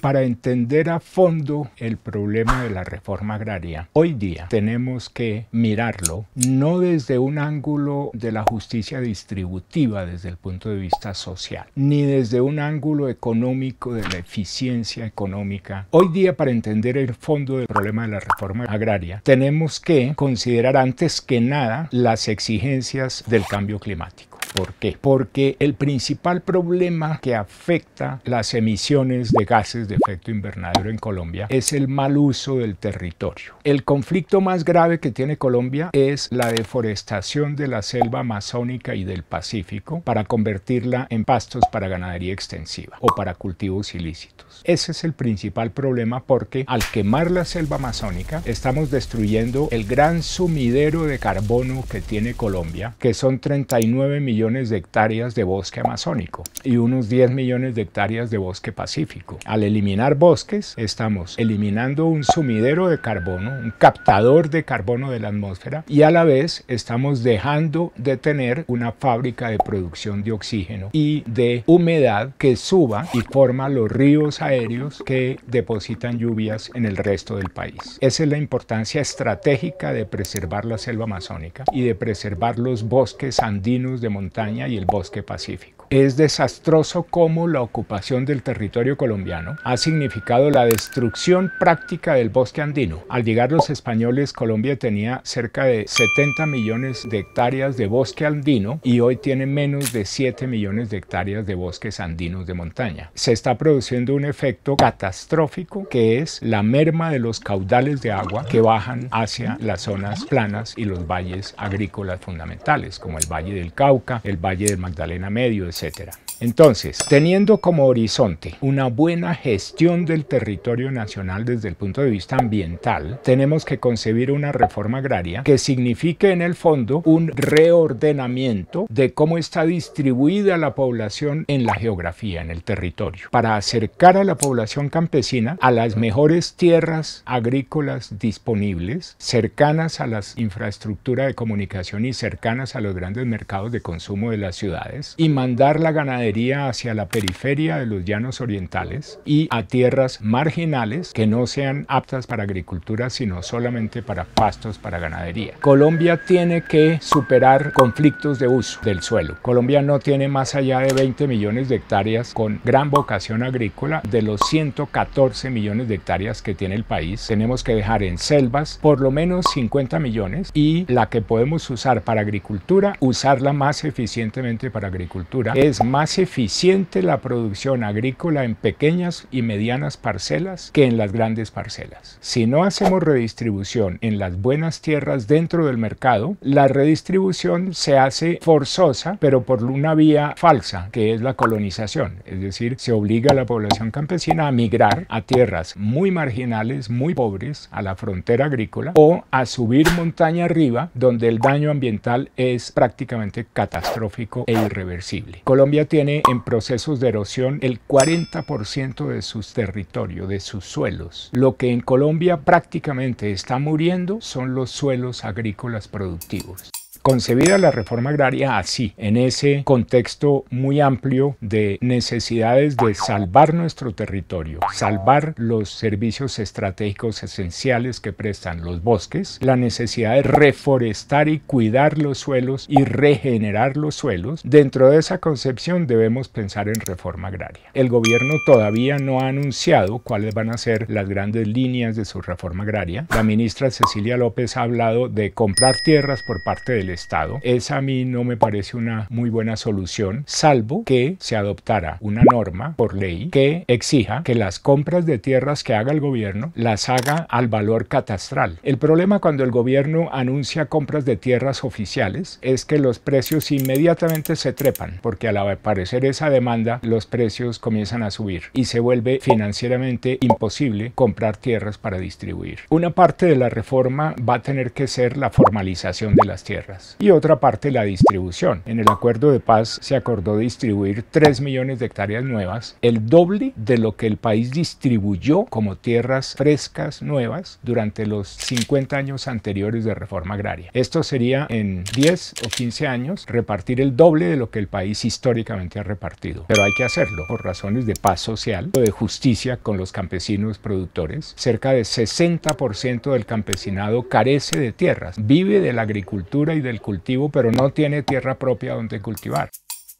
para entender a fondo el problema de la reforma agraria. Hoy día tenemos que mirarlo no desde un ángulo de la justicia distributiva desde el punto de vista social, ni desde un ángulo económico de la eficiencia económica. Hoy día para entender el fondo del problema de la reforma agraria tenemos que considerar antes que nada las exigencias del cambio climático. ¿Por qué? Porque el principal problema que afecta las emisiones de gases de efecto invernadero en Colombia es el mal uso del territorio. El conflicto más grave que tiene Colombia es la deforestación de la selva amazónica y del Pacífico para convertirla en pastos para ganadería extensiva o para cultivos ilícitos. Ese es el principal problema porque al quemar la selva amazónica estamos destruyendo el gran sumidero de carbono que tiene Colombia, que son 39 millones millones de hectáreas de bosque amazónico y unos 10 millones de hectáreas de bosque pacífico. Al eliminar bosques, estamos eliminando un sumidero de carbono, un captador de carbono de la atmósfera y a la vez estamos dejando de tener una fábrica de producción de oxígeno y de humedad que suba y forma los ríos aéreos que depositan lluvias en el resto del país. Esa es la importancia estratégica de preservar la selva amazónica y de preservar los bosques andinos de montaña montaña y el bosque pacífico. Es desastroso cómo la ocupación del territorio colombiano ha significado la destrucción práctica del bosque andino. Al llegar los españoles, Colombia tenía cerca de 70 millones de hectáreas de bosque andino y hoy tiene menos de 7 millones de hectáreas de bosques andinos de montaña. Se está produciendo un efecto catastrófico que es la merma de los caudales de agua que bajan hacia las zonas planas y los valles agrícolas fundamentales, como el Valle del Cauca, el Valle del Magdalena Medio, etc etcétera. Entonces, teniendo como horizonte una buena gestión del territorio nacional desde el punto de vista ambiental, tenemos que concebir una reforma agraria que signifique en el fondo un reordenamiento de cómo está distribuida la población en la geografía, en el territorio, para acercar a la población campesina a las mejores tierras agrícolas disponibles, cercanas a las infraestructuras de comunicación y cercanas a los grandes mercados de consumo de las ciudades, y mandar la ganadería hacia la periferia de los llanos orientales y a tierras marginales que no sean aptas para agricultura, sino solamente para pastos, para ganadería. Colombia tiene que superar conflictos de uso del suelo. Colombia no tiene más allá de 20 millones de hectáreas con gran vocación agrícola. De los 114 millones de hectáreas que tiene el país, tenemos que dejar en selvas por lo menos 50 millones y la que podemos usar para agricultura, usarla más eficientemente para agricultura. Es más eficiente la producción agrícola en pequeñas y medianas parcelas que en las grandes parcelas. Si no hacemos redistribución en las buenas tierras dentro del mercado, la redistribución se hace forzosa, pero por una vía falsa, que es la colonización. Es decir, se obliga a la población campesina a migrar a tierras muy marginales, muy pobres, a la frontera agrícola o a subir montaña arriba, donde el daño ambiental es prácticamente catastrófico e irreversible. Colombia tiene en procesos de erosión el 40% de sus territorios, de sus suelos. Lo que en Colombia prácticamente está muriendo son los suelos agrícolas productivos concebida la reforma agraria así, en ese contexto muy amplio de necesidades de salvar nuestro territorio, salvar los servicios estratégicos esenciales que prestan los bosques, la necesidad de reforestar y cuidar los suelos y regenerar los suelos, dentro de esa concepción debemos pensar en reforma agraria. El gobierno todavía no ha anunciado cuáles van a ser las grandes líneas de su reforma agraria. La ministra Cecilia López ha hablado de comprar tierras por parte del Estado Estado. Esa a mí no me parece una muy buena solución, salvo que se adoptara una norma por ley que exija que las compras de tierras que haga el gobierno las haga al valor catastral. El problema cuando el gobierno anuncia compras de tierras oficiales es que los precios inmediatamente se trepan, porque al aparecer esa demanda los precios comienzan a subir y se vuelve financieramente imposible comprar tierras para distribuir. Una parte de la reforma va a tener que ser la formalización de las tierras y otra parte la distribución. En el acuerdo de paz se acordó distribuir 3 millones de hectáreas nuevas, el doble de lo que el país distribuyó como tierras frescas nuevas durante los 50 años anteriores de reforma agraria. Esto sería en 10 o 15 años repartir el doble de lo que el país históricamente ha repartido. Pero hay que hacerlo por razones de paz social o de justicia con los campesinos productores. Cerca de 60% del campesinado carece de tierras, vive de la agricultura y de el cultivo, pero no tiene tierra propia donde cultivar.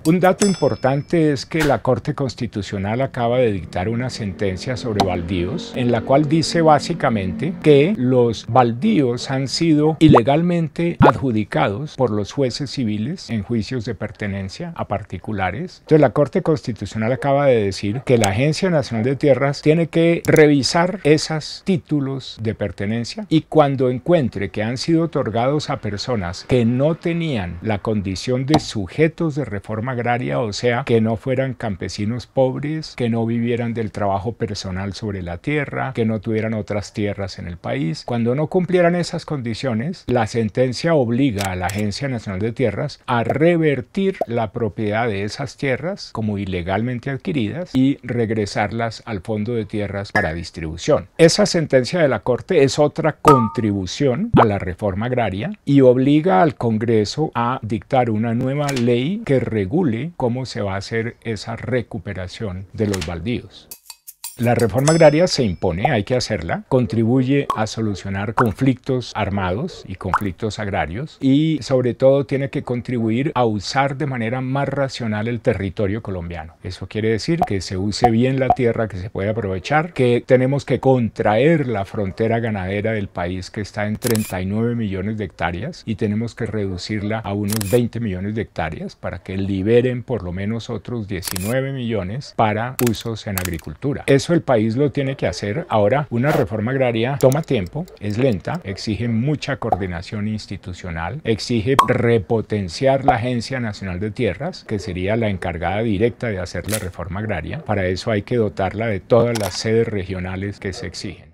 Un dato importante es que la Corte Constitucional acaba de dictar una sentencia sobre baldíos en la cual dice básicamente que los baldíos han sido ilegalmente adjudicados por los jueces civiles en juicios de pertenencia a particulares. Entonces la Corte Constitucional acaba de decir que la Agencia Nacional de Tierras tiene que revisar esos títulos de pertenencia y cuando encuentre que han sido otorgados a personas que no tenían la condición de sujetos de reforma agraria, o sea, que no fueran campesinos pobres, que no vivieran del trabajo personal sobre la tierra, que no tuvieran otras tierras en el país. Cuando no cumplieran esas condiciones, la sentencia obliga a la Agencia Nacional de Tierras a revertir la propiedad de esas tierras como ilegalmente adquiridas y regresarlas al Fondo de Tierras para distribución. Esa sentencia de la Corte es otra contribución a la reforma agraria y obliga al Congreso a dictar una nueva ley que regule cómo se va a hacer esa recuperación de los baldíos. La reforma agraria se impone, hay que hacerla, contribuye a solucionar conflictos armados y conflictos agrarios y sobre todo tiene que contribuir a usar de manera más racional el territorio colombiano. Eso quiere decir que se use bien la tierra, que se puede aprovechar, que tenemos que contraer la frontera ganadera del país que está en 39 millones de hectáreas y tenemos que reducirla a unos 20 millones de hectáreas para que liberen por lo menos otros 19 millones para usos en agricultura el país lo tiene que hacer. Ahora, una reforma agraria toma tiempo, es lenta, exige mucha coordinación institucional, exige repotenciar la Agencia Nacional de Tierras, que sería la encargada directa de hacer la reforma agraria. Para eso hay que dotarla de todas las sedes regionales que se exigen.